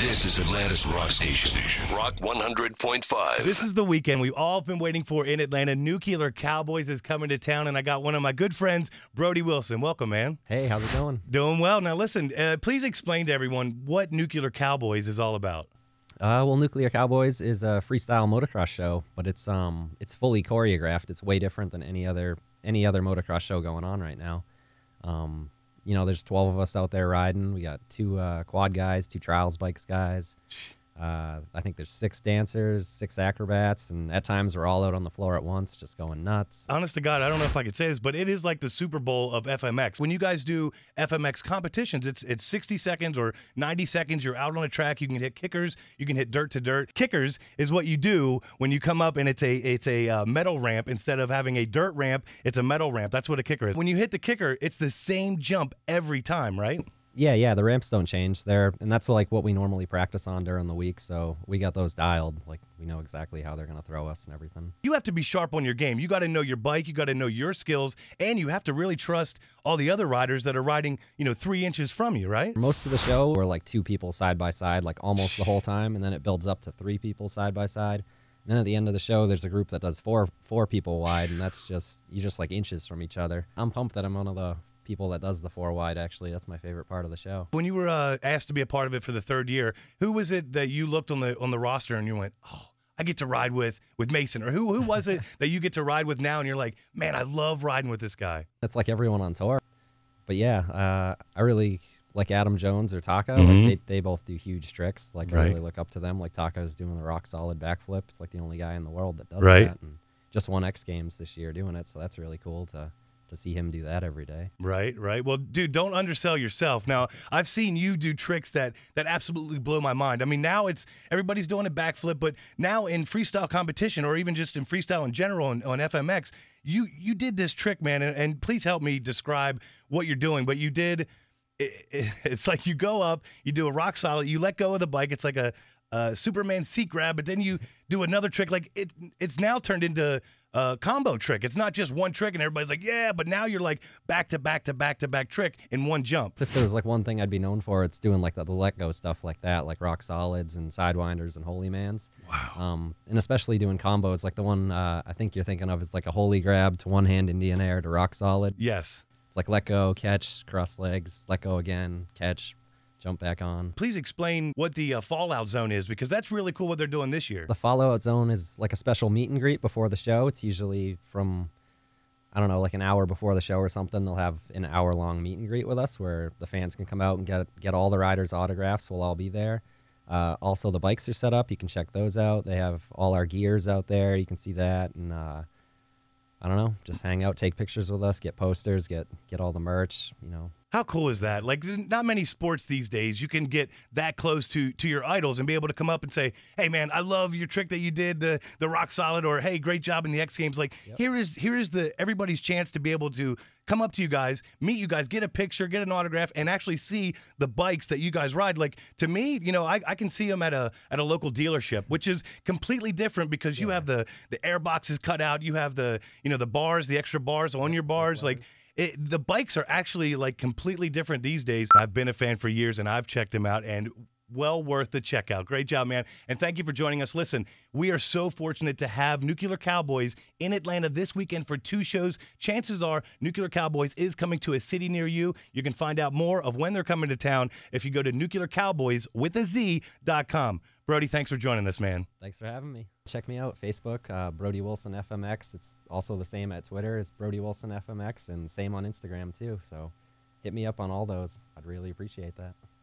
This is Atlanta's rock station. Rock 100.5. This is the weekend we've all been waiting for in Atlanta. Nuclear Cowboys is coming to town, and I got one of my good friends, Brody Wilson. Welcome, man. Hey, how's it going? Doing well. Now, listen, uh, please explain to everyone what Nuclear Cowboys is all about. Uh, well, Nuclear Cowboys is a freestyle motocross show, but it's um it's fully choreographed. It's way different than any other any other motocross show going on right now. Um, you know, there's 12 of us out there riding. We got two uh, quad guys, two trials bikes guys, uh, I think there's six dancers, six acrobats, and at times we're all out on the floor at once, just going nuts. Honest to God, I don't know if I could say this, but it is like the Super Bowl of FMX. When you guys do FMX competitions, it's it's 60 seconds or 90 seconds. You're out on a track. You can hit kickers. You can hit dirt to dirt. Kickers is what you do when you come up and it's a it's a uh, metal ramp instead of having a dirt ramp. It's a metal ramp. That's what a kicker is. When you hit the kicker, it's the same jump every time, right? Yeah, yeah, the ramps don't change there, and that's like what we normally practice on during the week. So we got those dialed. Like we know exactly how they're gonna throw us and everything. You have to be sharp on your game. You got to know your bike. You got to know your skills, and you have to really trust all the other riders that are riding, you know, three inches from you, right? Most of the show, we're like two people side by side, like almost the whole time, and then it builds up to three people side by side. And then at the end of the show, there's a group that does four four people wide, and that's just you're just like inches from each other. I'm pumped that I'm one of the people that does the four wide. Actually, that's my favorite part of the show. When you were uh, asked to be a part of it for the third year, who was it that you looked on the on the roster and you went, oh? I get to ride with with Mason, or who who was it that you get to ride with now? And you're like, man, I love riding with this guy. That's like everyone on tour, but yeah, uh, I really like Adam Jones or Taco. Mm-hmm. Like they, they both do huge tricks. Like right. I really look up to them. Like Taco's doing the rock solid backflip. It's like the only guy in the world that does right. that. And just won X Games this year doing it, so that's really cool to to see him do that every day. Right, right. Well, dude, don't undersell yourself. Now, I've seen you do tricks that that absolutely blow my mind. I mean, now it's everybody's doing a backflip, but now in freestyle competition or even just in freestyle in general on, on FMX, you you did this trick, man, and, and, please help me describe what you're doing, but you did it, it, it's like you go up, you do a rock solid, you let go of the bike. It's like a uh, Superman seek grab, but then you do another trick. Like it, it's now turned into a combo trick. It's not just one trick and everybody's like, yeah, but now you're like back to back to back to back trick in one jump. If there was like one thing I'd be known for, it's doing like the, the let go stuff like that, like rock solids and sidewinders and holy mans. Wow. Um, and especially doing combos like the one uh, I think you're thinking of is like a holy grab to one hand Indian air to rock solid. Yes. It's like let go, catch, cross legs, let go again, catch, jump back on. Please explain what the uh, Fallout Zone is because that's really cool what they're doing this year. The Fallout Zone is like a special meet and greet before the show. It's usually from, I don't know, like an hour before the show or something. They'll have an hour long meet and greet with us where the fans can come out and get get all the riders' autographs. We'll all be there. Uh, also, the bikes are set up. You can check those out. They have all our gears out there. You can see that and. Uh, I don't know, just hang out, take pictures with us, get posters, get get all the merch, you know. How cool is that? Like, not many sports these days you can get that close to to your idols and be able to come up and say, "Hey, man, I love your trick that you did, the the rock solid," or "Hey, great job in the X Games." Like, yep. here is here is the everybody's chance to be able to come up to you guys, meet you guys, get a picture, get an autograph, and actually see the bikes that you guys ride. Like to me, you know, I, I can see them at a at a local dealership, which is completely different because yeah. you have the the air boxes cut out, you have the you know the bars, the extra bars on your bars, like it, the bikes are actually like completely different these days. I've been a fan for years and I've checked them out and well worth the checkout. Great job, man. And thank you for joining us. Listen, we are so fortunate to have Nuclear Cowboys in Atlanta this weekend for two shows. Chances are Nuclear Cowboys is coming to a city near you. You can find out more of when they're coming to town if you go to nuclearcowboys with a Z.com. Brody, thanks for joining us, man. Thanks for having me check me out Facebook, uh, Brody Wilson FMX. It's also the same at Twitter. It's Brody Wilson FMX, and same on Instagram too. So hit me up on all those. I'd really appreciate that.